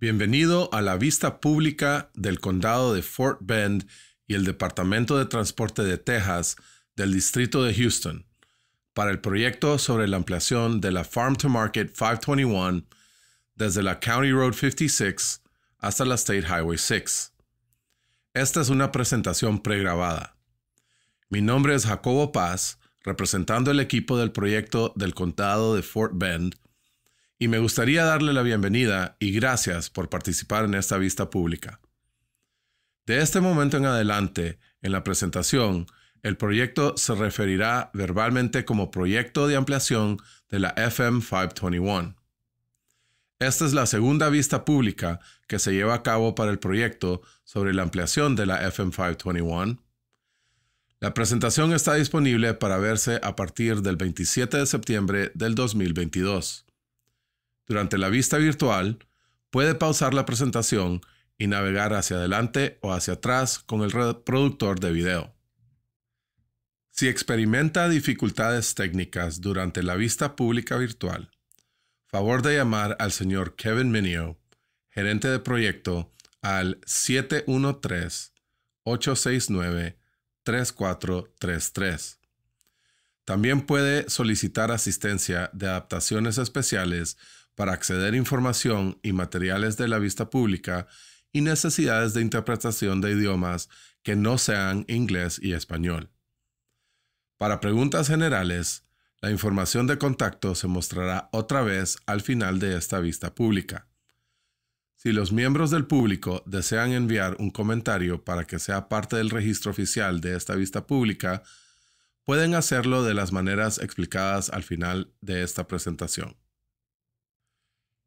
Bienvenido a la vista pública del condado de Fort Bend y el Departamento de Transporte de Texas del Distrito de Houston para el proyecto sobre la ampliación de la Farm to Market 521 desde la County Road 56 hasta la State Highway 6. Esta es una presentación pregrabada. Mi nombre es Jacobo Paz, representando el equipo del proyecto del condado de Fort Bend y me gustaría darle la bienvenida y gracias por participar en esta vista pública. De este momento en adelante, en la presentación, el proyecto se referirá verbalmente como Proyecto de Ampliación de la FM 521. Esta es la segunda vista pública que se lleva a cabo para el proyecto sobre la ampliación de la FM 521. La presentación está disponible para verse a partir del 27 de septiembre del 2022. Durante la vista virtual, puede pausar la presentación y navegar hacia adelante o hacia atrás con el reproductor de video. Si experimenta dificultades técnicas durante la vista pública virtual, favor de llamar al señor Kevin Minio, gerente de proyecto, al 713-869-3433. También puede solicitar asistencia de adaptaciones especiales para acceder a información y materiales de la vista pública y necesidades de interpretación de idiomas que no sean inglés y español. Para preguntas generales, la información de contacto se mostrará otra vez al final de esta vista pública. Si los miembros del público desean enviar un comentario para que sea parte del registro oficial de esta vista pública, pueden hacerlo de las maneras explicadas al final de esta presentación.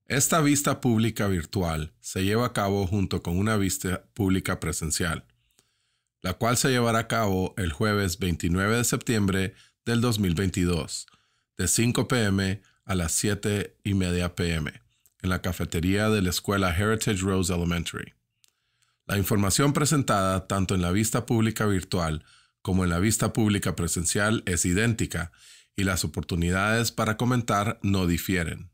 Esta vista pública virtual se lleva a cabo junto con una vista pública presencial, la cual se llevará a cabo el jueves 29 de septiembre del 2022, de 5 pm a las 7 y media pm, en la cafetería de la escuela Heritage Rose Elementary. La información presentada tanto en la vista pública virtual como en la vista pública presencial es idéntica y las oportunidades para comentar no difieren.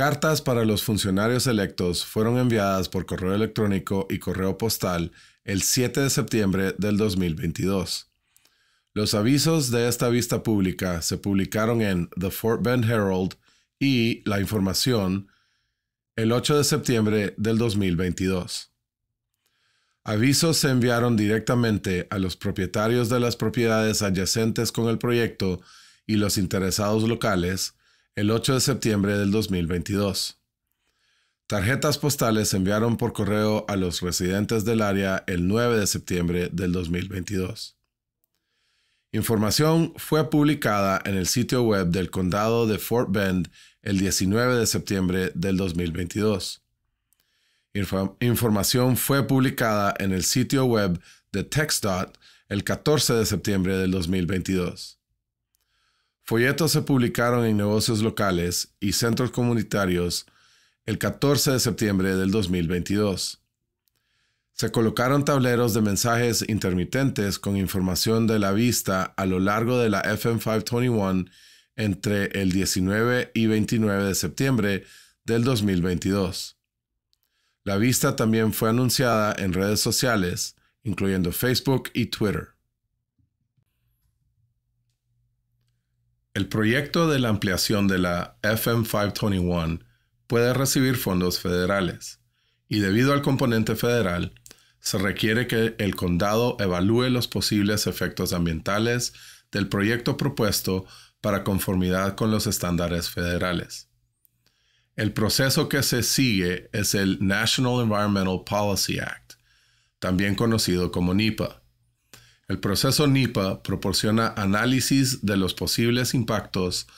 Cartas para los funcionarios electos fueron enviadas por correo electrónico y correo postal el 7 de septiembre del 2022. Los avisos de esta vista pública se publicaron en The Fort Bend Herald y La Información el 8 de septiembre del 2022. Avisos se enviaron directamente a los propietarios de las propiedades adyacentes con el proyecto y los interesados locales, el 8 de septiembre del 2022. Tarjetas postales se enviaron por correo a los residentes del área el 9 de septiembre del 2022. Información fue publicada en el sitio web del condado de Fort Bend el 19 de septiembre del 2022. información fue publicada en el sitio web de TxDOT el 14 de septiembre del 2022. Folletos se publicaron en negocios locales y centros comunitarios el 14 de septiembre del 2022. Se colocaron tableros de mensajes intermitentes con información de la vista a lo largo de la FM 521 entre el 19 y 29 de septiembre del 2022. La vista también fue anunciada en redes sociales, incluyendo Facebook y Twitter. El proyecto de la ampliación de la FM 521 puede recibir fondos federales y debido al componente federal, se requiere que el condado evalúe los posibles efectos ambientales del proyecto propuesto para conformidad con los estándares federales. El proceso que se sigue es el National Environmental Policy Act, también conocido como NEPA el proceso NIPA proporciona análisis de los posibles impactos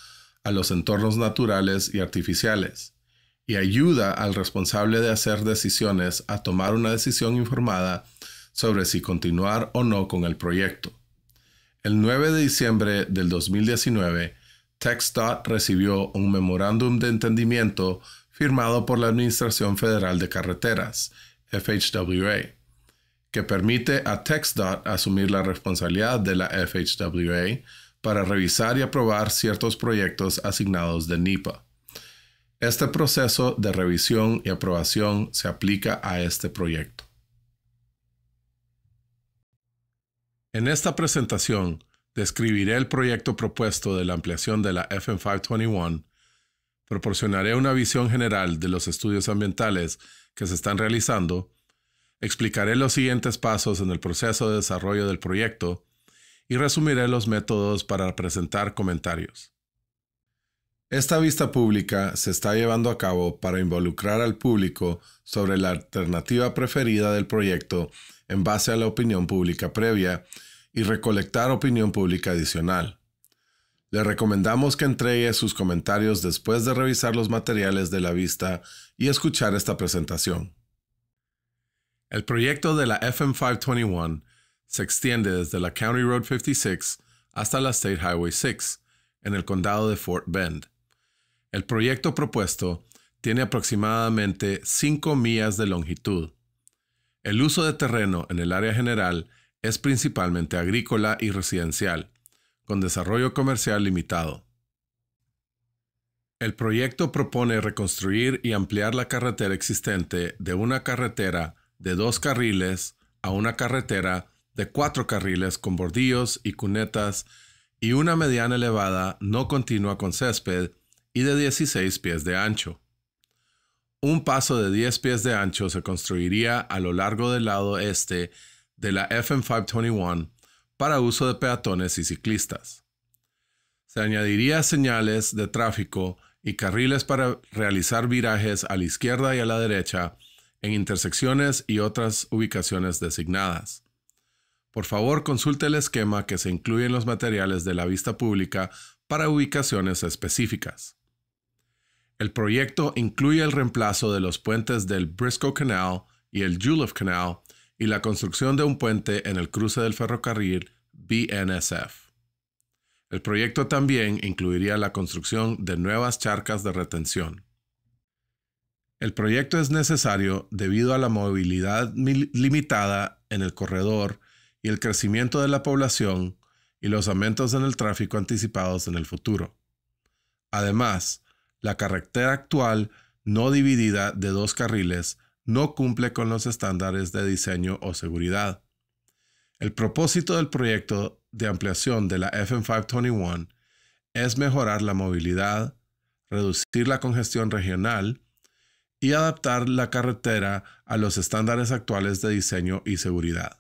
a los entornos naturales y artificiales y ayuda al responsable de hacer decisiones a tomar una decisión informada sobre si continuar o no con el proyecto. El 9 de diciembre del 2019, TxDOT recibió un memorándum de entendimiento firmado por la Administración Federal de Carreteras, FHWA que permite a TxDOT asumir la responsabilidad de la FHWA para revisar y aprobar ciertos proyectos asignados de NIPA. Este proceso de revisión y aprobación se aplica a este proyecto. En esta presentación, describiré el proyecto propuesto de la ampliación de la FM521, proporcionaré una visión general de los estudios ambientales que se están realizando Explicaré los siguientes pasos en el proceso de desarrollo del proyecto y resumiré los métodos para presentar comentarios. Esta vista pública se está llevando a cabo para involucrar al público sobre la alternativa preferida del proyecto en base a la opinión pública previa y recolectar opinión pública adicional. Le recomendamos que entregue sus comentarios después de revisar los materiales de la vista y escuchar esta presentación. El proyecto de la FM 521 se extiende desde la County Road 56 hasta la State Highway 6, en el condado de Fort Bend. El proyecto propuesto tiene aproximadamente 5 millas de longitud. El uso de terreno en el área general es principalmente agrícola y residencial, con desarrollo comercial limitado. El proyecto propone reconstruir y ampliar la carretera existente de una carretera de dos carriles a una carretera de cuatro carriles con bordillos y cunetas y una mediana elevada no continua con césped y de 16 pies de ancho. Un paso de 10 pies de ancho se construiría a lo largo del lado este de la FM 521 para uso de peatones y ciclistas. Se añadiría señales de tráfico y carriles para realizar virajes a la izquierda y a la derecha en intersecciones y otras ubicaciones designadas. Por favor, consulte el esquema que se incluye en los materiales de la vista pública para ubicaciones específicas. El proyecto incluye el reemplazo de los puentes del Briscoe Canal y el Julep Canal y la construcción de un puente en el cruce del ferrocarril BNSF. El proyecto también incluiría la construcción de nuevas charcas de retención. El proyecto es necesario debido a la movilidad limitada en el corredor y el crecimiento de la población y los aumentos en el tráfico anticipados en el futuro. Además, la carretera actual no dividida de dos carriles no cumple con los estándares de diseño o seguridad. El propósito del proyecto de ampliación de la FM521 es mejorar la movilidad, reducir la congestión regional y adaptar la carretera a los estándares actuales de diseño y seguridad.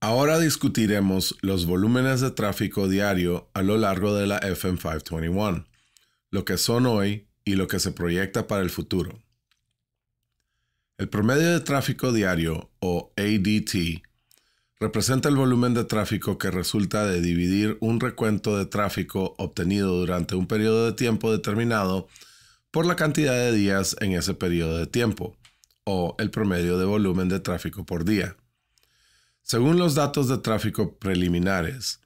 Ahora discutiremos los volúmenes de tráfico diario a lo largo de la FM 521, lo que son hoy y lo que se proyecta para el futuro. El promedio de tráfico diario, o ADT, representa el volumen de tráfico que resulta de dividir un recuento de tráfico obtenido durante un periodo de tiempo determinado por la cantidad de días en ese periodo de tiempo, o el promedio de volumen de tráfico por día. Según los datos de tráfico preliminares,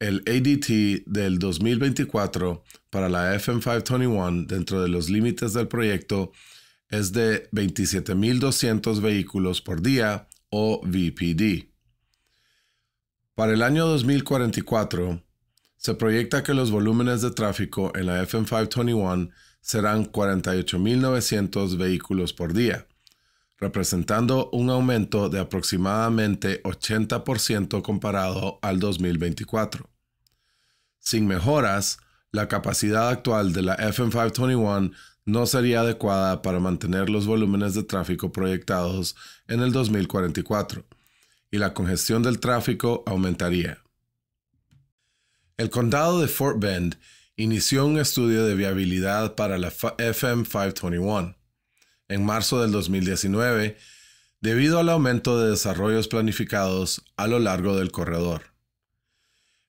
el ADT del 2024 para la FM521 dentro de los límites del proyecto es de 27.200 vehículos por día o VPD. Para el año 2044, se proyecta que los volúmenes de tráfico en la FM521 serán 48.900 vehículos por día, representando un aumento de aproximadamente 80% comparado al 2024. Sin mejoras, la capacidad actual de la FM521 no sería adecuada para mantener los volúmenes de tráfico proyectados en el 2044, y la congestión del tráfico aumentaría. El condado de Fort Bend inició un estudio de viabilidad para la FM 521. En marzo del 2019, debido al aumento de desarrollos planificados a lo largo del corredor.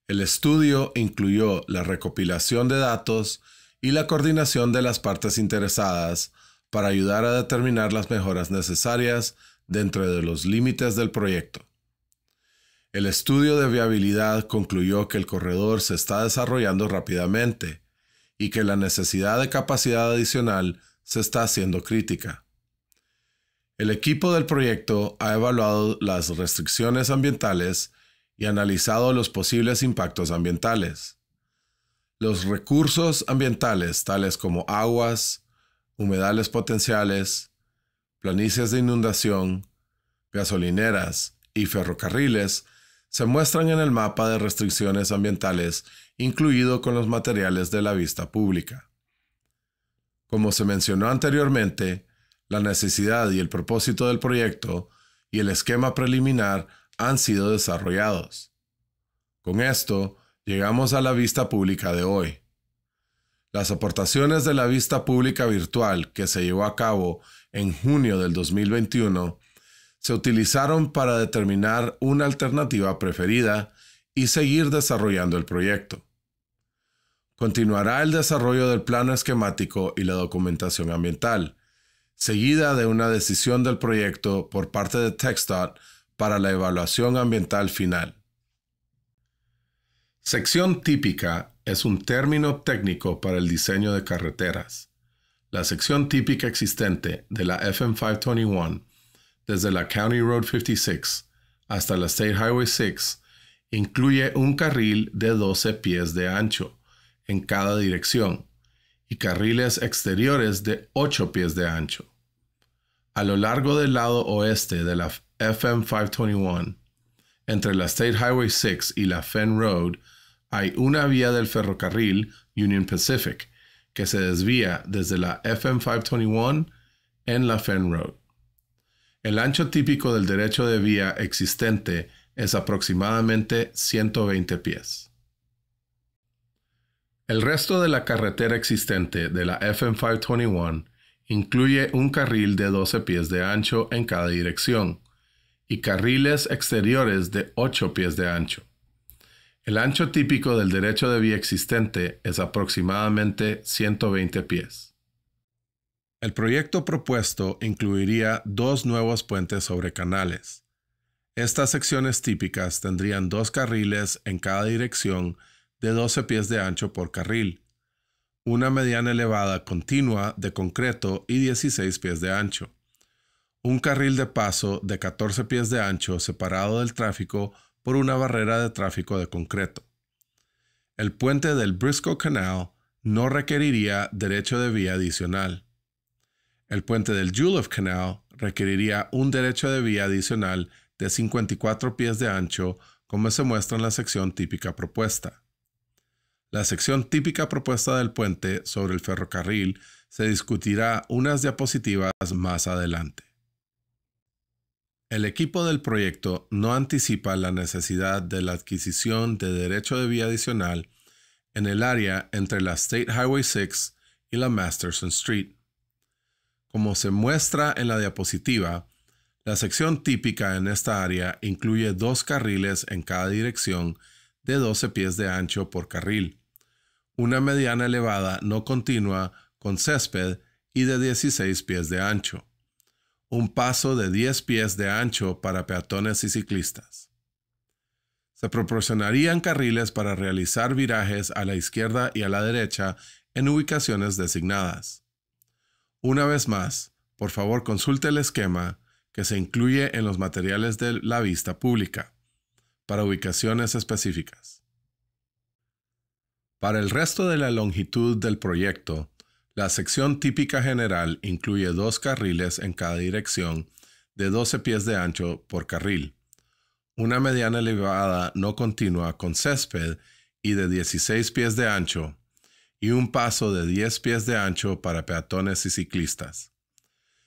El estudio incluyó la recopilación de datos y la coordinación de las partes interesadas para ayudar a determinar las mejoras necesarias dentro de los límites del proyecto. El estudio de viabilidad concluyó que el corredor se está desarrollando rápidamente y que la necesidad de capacidad adicional se está haciendo crítica. El equipo del proyecto ha evaluado las restricciones ambientales y analizado los posibles impactos ambientales. Los recursos ambientales, tales como aguas, humedales potenciales, planicies de inundación, gasolineras y ferrocarriles, se muestran en el mapa de restricciones ambientales incluido con los materiales de la vista pública. Como se mencionó anteriormente, la necesidad y el propósito del proyecto y el esquema preliminar han sido desarrollados. Con esto, llegamos a la vista pública de hoy. Las aportaciones de la vista pública virtual que se llevó a cabo en junio del 2021 se utilizaron para determinar una alternativa preferida y seguir desarrollando el proyecto. Continuará el desarrollo del plano esquemático y la documentación ambiental, seguida de una decisión del proyecto por parte de TxDOT para la evaluación ambiental final. Sección típica es un término técnico para el diseño de carreteras. La sección típica existente de la FM521 desde la County Road 56 hasta la State Highway 6 incluye un carril de 12 pies de ancho en cada dirección y carriles exteriores de 8 pies de ancho. A lo largo del lado oeste de la FM 521, entre la State Highway 6 y la Fen Road, hay una vía del ferrocarril Union Pacific que se desvía desde la FM 521 en la Fen Road. El ancho típico del derecho de vía existente es aproximadamente 120 pies. El resto de la carretera existente de la FM 521 incluye un carril de 12 pies de ancho en cada dirección y carriles exteriores de 8 pies de ancho. El ancho típico del derecho de vía existente es aproximadamente 120 pies. El proyecto propuesto incluiría dos nuevos puentes sobre canales. Estas secciones típicas tendrían dos carriles en cada dirección de 12 pies de ancho por carril, una mediana elevada continua de concreto y 16 pies de ancho, un carril de paso de 14 pies de ancho separado del tráfico por una barrera de tráfico de concreto. El puente del Briscoe Canal no requeriría derecho de vía adicional. El puente del Julef Canal requeriría un derecho de vía adicional de 54 pies de ancho, como se muestra en la sección típica propuesta. La sección típica propuesta del puente sobre el ferrocarril se discutirá unas diapositivas más adelante. El equipo del proyecto no anticipa la necesidad de la adquisición de derecho de vía adicional en el área entre la State Highway 6 y la Masterson Street. Como se muestra en la diapositiva, la sección típica en esta área incluye dos carriles en cada dirección de 12 pies de ancho por carril, una mediana elevada no continua con césped y de 16 pies de ancho, un paso de 10 pies de ancho para peatones y ciclistas. Se proporcionarían carriles para realizar virajes a la izquierda y a la derecha en ubicaciones designadas. Una vez más, por favor consulte el esquema que se incluye en los materiales de la vista pública para ubicaciones específicas. Para el resto de la longitud del proyecto, la sección típica general incluye dos carriles en cada dirección de 12 pies de ancho por carril, una mediana elevada no continua con césped y de 16 pies de ancho y un paso de 10 pies de ancho para peatones y ciclistas.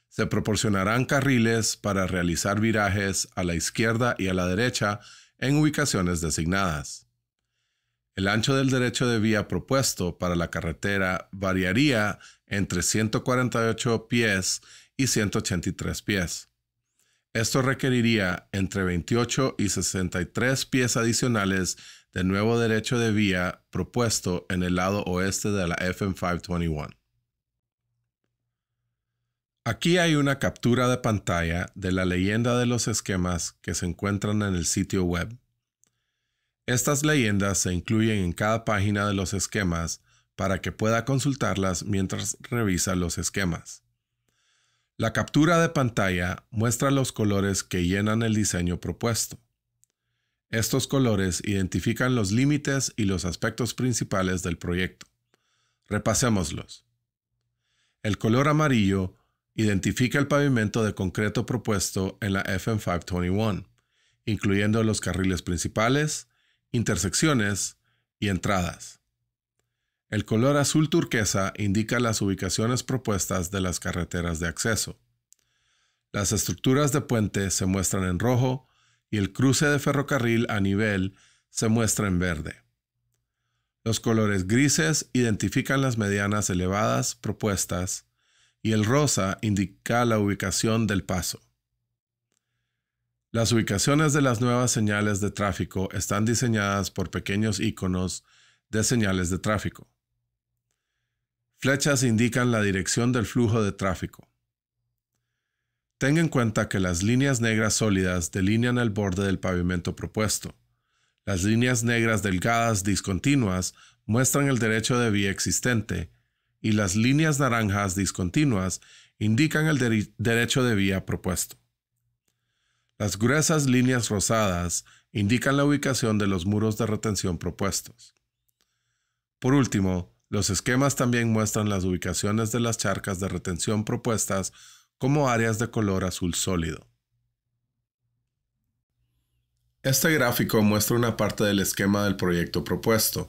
Se proporcionarán carriles para realizar virajes a la izquierda y a la derecha en ubicaciones designadas. El ancho del derecho de vía propuesto para la carretera variaría entre 148 pies y 183 pies. Esto requeriría entre 28 y 63 pies adicionales del nuevo derecho de vía propuesto en el lado oeste de la FM 521. Aquí hay una captura de pantalla de la leyenda de los esquemas que se encuentran en el sitio web. Estas leyendas se incluyen en cada página de los esquemas para que pueda consultarlas mientras revisa los esquemas. La captura de pantalla muestra los colores que llenan el diseño propuesto. Estos colores identifican los límites y los aspectos principales del proyecto. Repasémoslos. El color amarillo identifica el pavimento de concreto propuesto en la FM 521, incluyendo los carriles principales, intersecciones y entradas. El color azul turquesa indica las ubicaciones propuestas de las carreteras de acceso. Las estructuras de puente se muestran en rojo y el cruce de ferrocarril a nivel se muestra en verde. Los colores grises identifican las medianas elevadas propuestas y el rosa indica la ubicación del paso. Las ubicaciones de las nuevas señales de tráfico están diseñadas por pequeños iconos de señales de tráfico. Flechas indican la dirección del flujo de tráfico. Tenga en cuenta que las líneas negras sólidas delinean el borde del pavimento propuesto. Las líneas negras delgadas discontinuas muestran el derecho de vía existente y las líneas naranjas discontinuas indican el derecho de vía propuesto. Las gruesas líneas rosadas indican la ubicación de los muros de retención propuestos. Por último, los esquemas también muestran las ubicaciones de las charcas de retención propuestas como áreas de color azul sólido. Este gráfico muestra una parte del esquema del proyecto propuesto.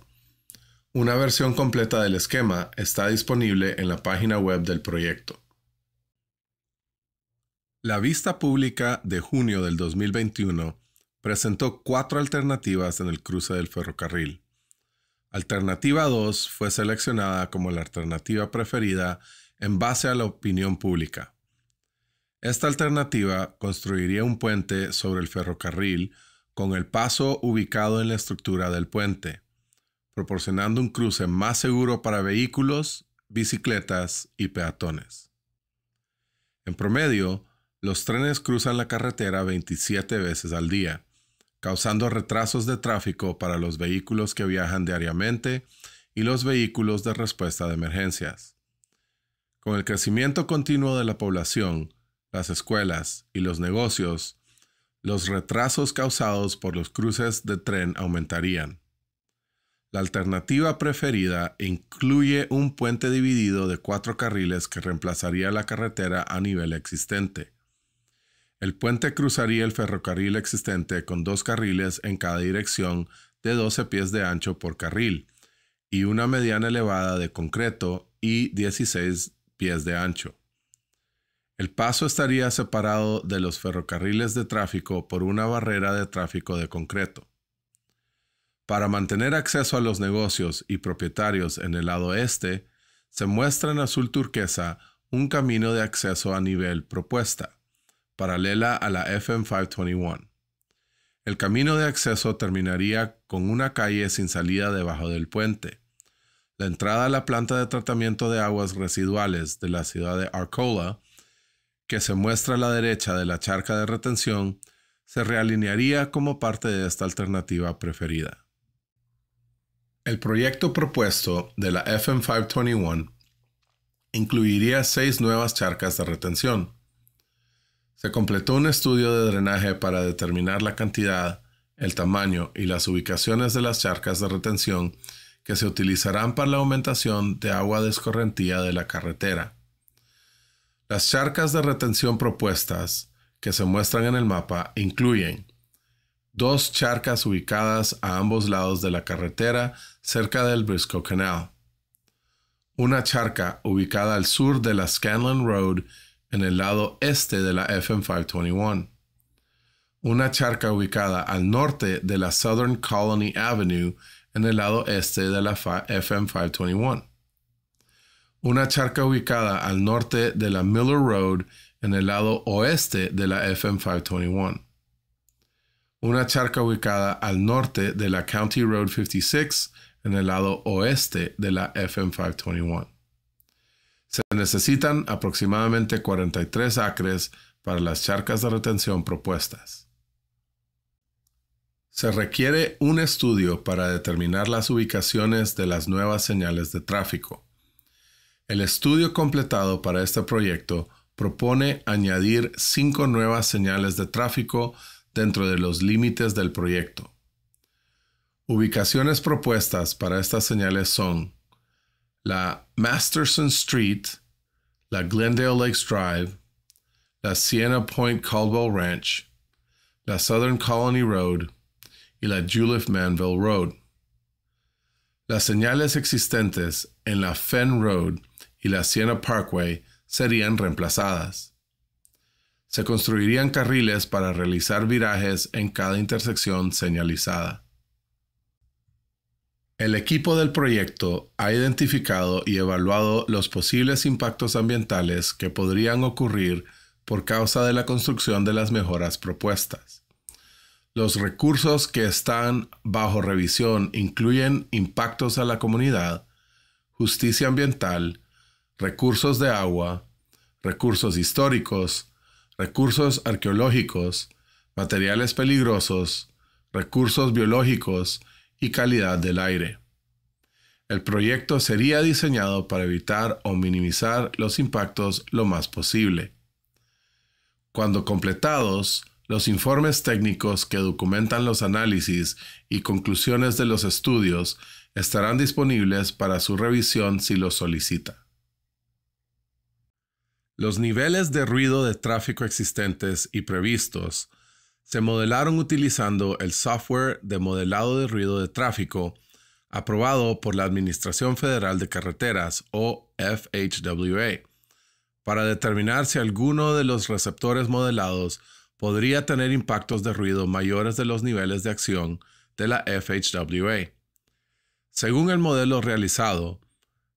Una versión completa del esquema está disponible en la página web del proyecto. La vista pública de junio del 2021 presentó cuatro alternativas en el cruce del ferrocarril. Alternativa 2 fue seleccionada como la alternativa preferida en base a la opinión pública. Esta alternativa construiría un puente sobre el ferrocarril con el paso ubicado en la estructura del puente, proporcionando un cruce más seguro para vehículos, bicicletas y peatones. En promedio, los trenes cruzan la carretera 27 veces al día, causando retrasos de tráfico para los vehículos que viajan diariamente y los vehículos de respuesta de emergencias. Con el crecimiento continuo de la población, las escuelas y los negocios, los retrasos causados por los cruces de tren aumentarían. La alternativa preferida incluye un puente dividido de cuatro carriles que reemplazaría la carretera a nivel existente. El puente cruzaría el ferrocarril existente con dos carriles en cada dirección de 12 pies de ancho por carril y una mediana elevada de concreto y 16 pies de ancho. El paso estaría separado de los ferrocarriles de tráfico por una barrera de tráfico de concreto. Para mantener acceso a los negocios y propietarios en el lado este, se muestra en azul turquesa un camino de acceso a nivel propuesta, paralela a la FM 521. El camino de acceso terminaría con una calle sin salida debajo del puente. La entrada a la planta de tratamiento de aguas residuales de la ciudad de Arcola que se muestra a la derecha de la charca de retención, se realinearía como parte de esta alternativa preferida. El proyecto propuesto de la FM521 incluiría seis nuevas charcas de retención. Se completó un estudio de drenaje para determinar la cantidad, el tamaño y las ubicaciones de las charcas de retención que se utilizarán para la aumentación de agua de de la carretera. Las charcas de retención propuestas que se muestran en el mapa incluyen dos charcas ubicadas a ambos lados de la carretera cerca del Briscoe Canal, una charca ubicada al sur de la Scanlon Road en el lado este de la FM 521, una charca ubicada al norte de la Southern Colony Avenue en el lado este de la FM 521 una charca ubicada al norte de la Miller Road en el lado oeste de la FM 521. Una charca ubicada al norte de la County Road 56 en el lado oeste de la FM 521. Se necesitan aproximadamente 43 acres para las charcas de retención propuestas. Se requiere un estudio para determinar las ubicaciones de las nuevas señales de tráfico. El estudio completado para este proyecto propone añadir cinco nuevas señales de tráfico dentro de los límites del proyecto. Ubicaciones propuestas para estas señales son la Masterson Street, la Glendale Lakes Drive, la Siena Point Caldwell Ranch, la Southern Colony Road y la Julef Manville Road. Las señales existentes en la Fen Road y la Siena Parkway serían reemplazadas. Se construirían carriles para realizar virajes en cada intersección señalizada. El equipo del proyecto ha identificado y evaluado los posibles impactos ambientales que podrían ocurrir por causa de la construcción de las mejoras propuestas. Los recursos que están bajo revisión incluyen impactos a la comunidad, justicia ambiental, recursos de agua, recursos históricos, recursos arqueológicos, materiales peligrosos, recursos biológicos y calidad del aire. El proyecto sería diseñado para evitar o minimizar los impactos lo más posible. Cuando completados, los informes técnicos que documentan los análisis y conclusiones de los estudios estarán disponibles para su revisión si lo solicita. Los niveles de ruido de tráfico existentes y previstos se modelaron utilizando el software de modelado de ruido de tráfico aprobado por la Administración Federal de Carreteras o FHWA para determinar si alguno de los receptores modelados podría tener impactos de ruido mayores de los niveles de acción de la FHWA. Según el modelo realizado,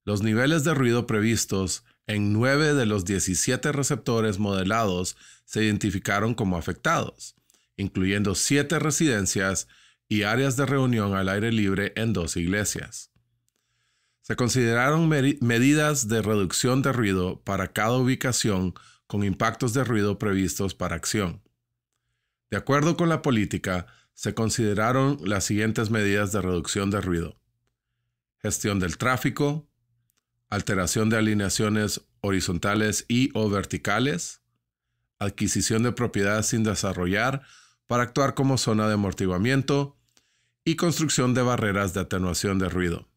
los niveles de ruido previstos en 9 de los 17 receptores modelados se identificaron como afectados, incluyendo 7 residencias y áreas de reunión al aire libre en dos iglesias. Se consideraron medidas de reducción de ruido para cada ubicación con impactos de ruido previstos para acción. De acuerdo con la política, se consideraron las siguientes medidas de reducción de ruido. Gestión del tráfico, alteración de alineaciones horizontales y o verticales, adquisición de propiedades sin desarrollar para actuar como zona de amortiguamiento y construcción de barreras de atenuación de ruido.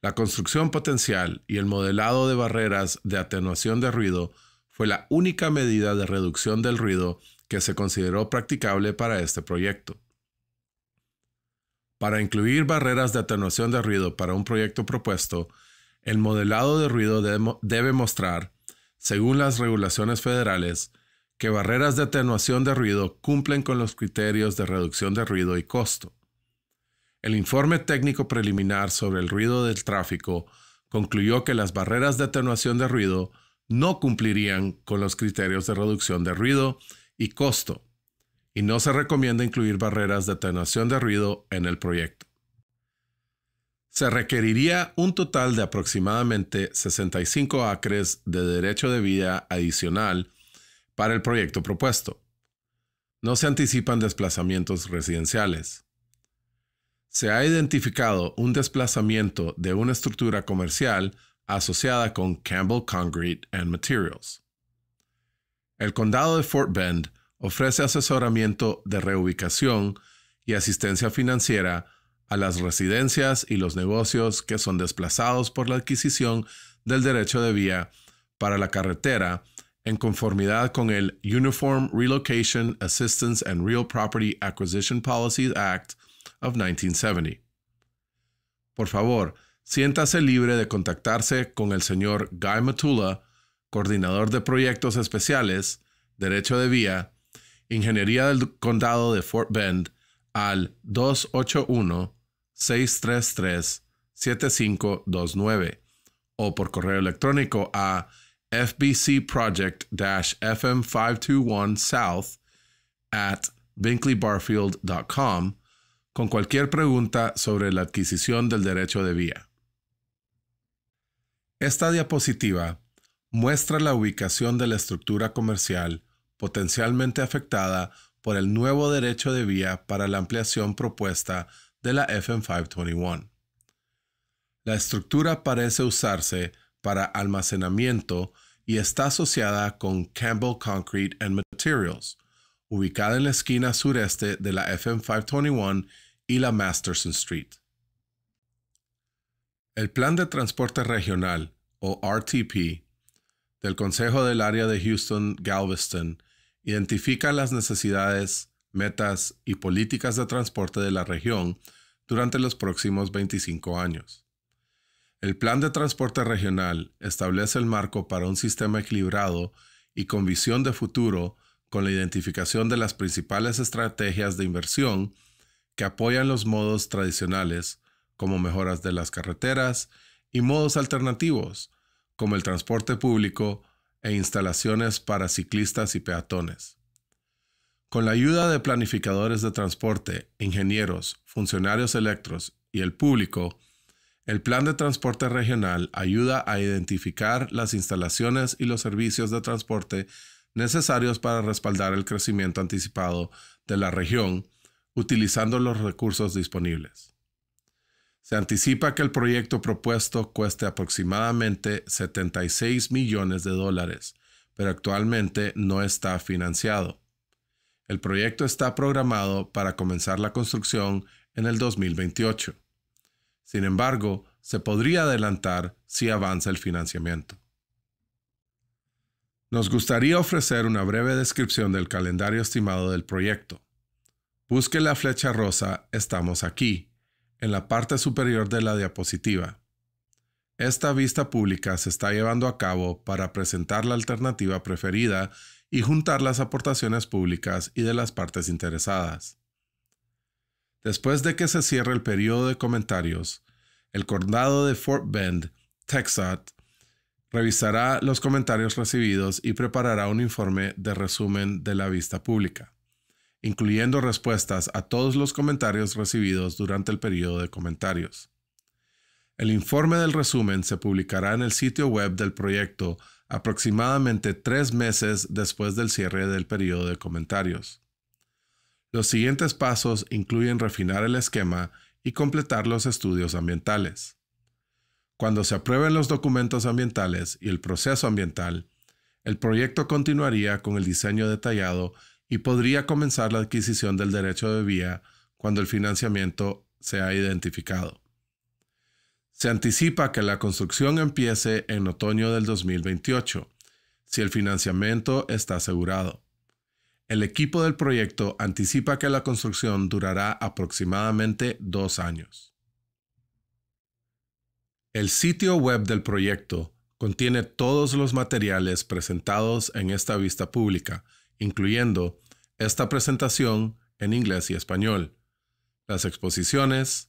La construcción potencial y el modelado de barreras de atenuación de ruido fue la única medida de reducción del ruido que se consideró practicable para este proyecto. Para incluir barreras de atenuación de ruido para un proyecto propuesto, el modelado de ruido debe mostrar, según las regulaciones federales, que barreras de atenuación de ruido cumplen con los criterios de reducción de ruido y costo. El informe técnico preliminar sobre el ruido del tráfico concluyó que las barreras de atenuación de ruido no cumplirían con los criterios de reducción de ruido y costo, y no se recomienda incluir barreras de atenuación de ruido en el proyecto. Se requeriría un total de aproximadamente 65 acres de derecho de vida adicional para el proyecto propuesto. No se anticipan desplazamientos residenciales. Se ha identificado un desplazamiento de una estructura comercial asociada con Campbell Concrete and Materials. El condado de Fort Bend ofrece asesoramiento de reubicación y asistencia financiera a las residencias y los negocios que son desplazados por la adquisición del derecho de vía para la carretera en conformidad con el Uniform Relocation Assistance and Real Property Acquisition Policies Act of 1970. Por favor, siéntase libre de contactarse con el señor Guy Matula, coordinador de proyectos especiales, derecho de vía, Ingeniería del Condado de Fort Bend, al 281 633-7529 o por correo electrónico a fbcproject-fm521south at binkleybarfield.com con cualquier pregunta sobre la adquisición del derecho de vía. Esta diapositiva muestra la ubicación de la estructura comercial potencialmente afectada por el nuevo derecho de vía para la ampliación propuesta de la FM521. La estructura parece usarse para almacenamiento y está asociada con Campbell Concrete and Materials, ubicada en la esquina sureste de la FM521 y la Masterson Street. El Plan de Transporte Regional, o RTP, del Consejo del Área de Houston-Galveston identifica las necesidades metas y políticas de transporte de la región durante los próximos 25 años. El Plan de Transporte Regional establece el marco para un sistema equilibrado y con visión de futuro con la identificación de las principales estrategias de inversión que apoyan los modos tradicionales, como mejoras de las carreteras, y modos alternativos, como el transporte público e instalaciones para ciclistas y peatones. Con la ayuda de planificadores de transporte, ingenieros, funcionarios electros y el público, el Plan de Transporte Regional ayuda a identificar las instalaciones y los servicios de transporte necesarios para respaldar el crecimiento anticipado de la región utilizando los recursos disponibles. Se anticipa que el proyecto propuesto cueste aproximadamente 76 millones de dólares, pero actualmente no está financiado. El proyecto está programado para comenzar la construcción en el 2028. Sin embargo, se podría adelantar si avanza el financiamiento. Nos gustaría ofrecer una breve descripción del calendario estimado del proyecto. Busque la flecha rosa Estamos aquí, en la parte superior de la diapositiva. Esta vista pública se está llevando a cabo para presentar la alternativa preferida y juntar las aportaciones públicas y de las partes interesadas. Después de que se cierre el periodo de comentarios, el condado de Fort Bend, Texas, revisará los comentarios recibidos y preparará un informe de resumen de la vista pública, incluyendo respuestas a todos los comentarios recibidos durante el periodo de comentarios. El informe del resumen se publicará en el sitio web del proyecto aproximadamente tres meses después del cierre del periodo de comentarios. Los siguientes pasos incluyen refinar el esquema y completar los estudios ambientales. Cuando se aprueben los documentos ambientales y el proceso ambiental, el proyecto continuaría con el diseño detallado y podría comenzar la adquisición del derecho de vía cuando el financiamiento ha identificado. Se anticipa que la construcción empiece en otoño del 2028, si el financiamiento está asegurado. El equipo del proyecto anticipa que la construcción durará aproximadamente dos años. El sitio web del proyecto contiene todos los materiales presentados en esta vista pública, incluyendo esta presentación en inglés y español, las exposiciones,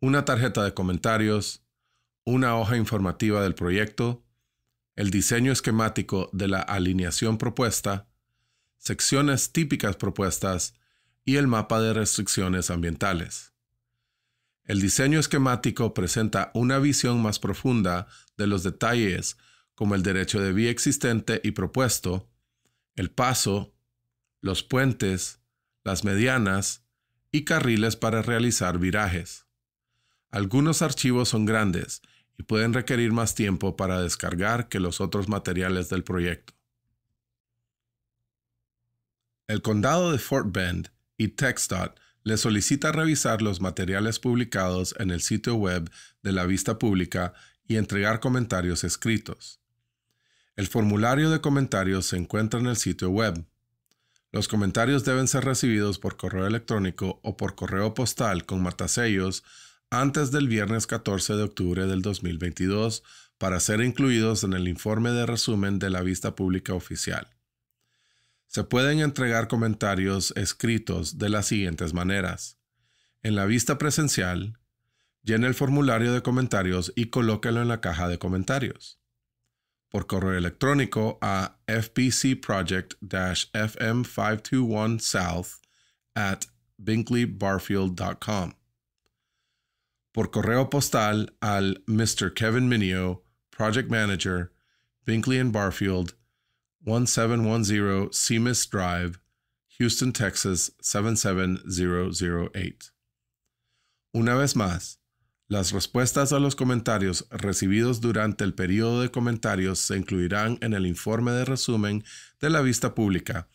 una tarjeta de comentarios, una hoja informativa del proyecto, el diseño esquemático de la alineación propuesta, secciones típicas propuestas y el mapa de restricciones ambientales. El diseño esquemático presenta una visión más profunda de los detalles como el derecho de vía existente y propuesto, el paso, los puentes, las medianas y carriles para realizar virajes. Algunos archivos son grandes y pueden requerir más tiempo para descargar que los otros materiales del proyecto. El condado de Fort Bend y TxDOT le solicita revisar los materiales publicados en el sitio web de la vista pública y entregar comentarios escritos. El formulario de comentarios se encuentra en el sitio web. Los comentarios deben ser recibidos por correo electrónico o por correo postal con matasellos antes del viernes 14 de octubre del 2022 para ser incluidos en el informe de resumen de la vista pública oficial. Se pueden entregar comentarios escritos de las siguientes maneras. En la vista presencial, llene el formulario de comentarios y colóquelo en la caja de comentarios. Por correo electrónico a fpcproject-fm521south at binkleybarfield.com por correo postal al Mr. Kevin Minio, Project Manager, Binkley and Barfield, 1710 Seamus Drive, Houston, Texas 77008. Una vez más, las respuestas a los comentarios recibidos durante el periodo de comentarios se incluirán en el informe de resumen de la vista pública,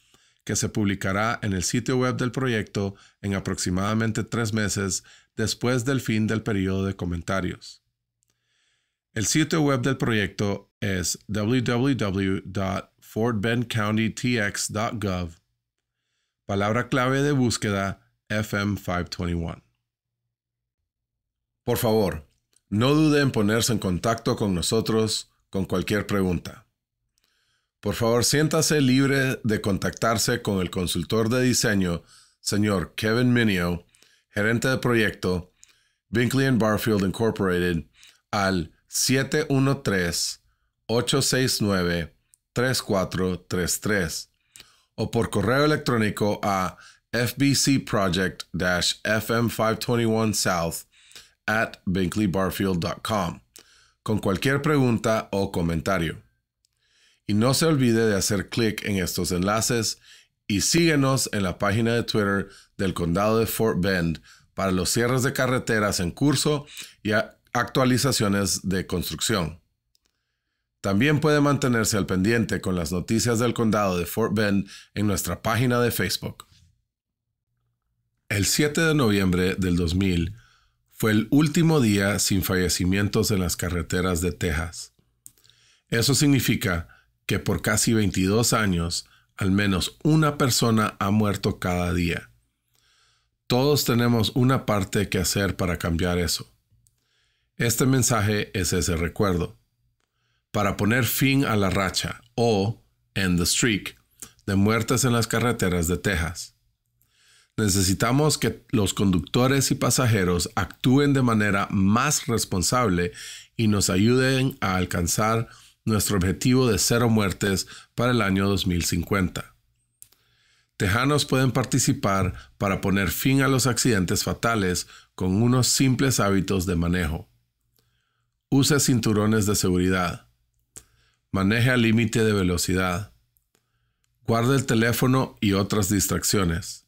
que se publicará en el sitio web del proyecto en aproximadamente tres meses después del fin del periodo de comentarios. El sitio web del proyecto es www.fordbendcountytx.gov, palabra clave de búsqueda FM521. Por favor, no dude en ponerse en contacto con nosotros con cualquier pregunta. Por favor, siéntase libre de contactarse con el consultor de diseño, señor Kevin Minio, gerente de proyecto, Binkley and Barfield Incorporated, al 713-869-3433 o por correo electrónico a fbcproject-fm521south at binkleybarfield.com con cualquier pregunta o comentario. Y no se olvide de hacer clic en estos enlaces y síguenos en la página de Twitter del condado de Fort Bend para los cierres de carreteras en curso y actualizaciones de construcción. También puede mantenerse al pendiente con las noticias del condado de Fort Bend en nuestra página de Facebook. El 7 de noviembre del 2000 fue el último día sin fallecimientos en las carreteras de Texas. Eso significa que por casi 22 años al menos una persona ha muerto cada día. Todos tenemos una parte que hacer para cambiar eso. Este mensaje es ese recuerdo. Para poner fin a la racha o end the streak de muertes en las carreteras de Texas. Necesitamos que los conductores y pasajeros actúen de manera más responsable y nos ayuden a alcanzar nuestro objetivo de cero muertes para el año 2050. Tejanos pueden participar para poner fin a los accidentes fatales con unos simples hábitos de manejo. Use cinturones de seguridad. Maneje al límite de velocidad. Guarde el teléfono y otras distracciones.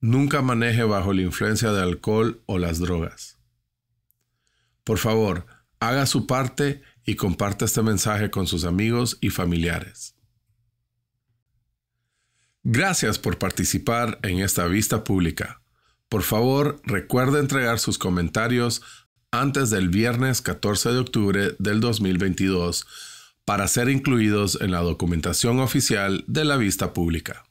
Nunca maneje bajo la influencia de alcohol o las drogas. Por favor, haga su parte y comparte este mensaje con sus amigos y familiares. Gracias por participar en esta vista pública. Por favor, recuerde entregar sus comentarios antes del viernes 14 de octubre del 2022 para ser incluidos en la documentación oficial de la vista pública.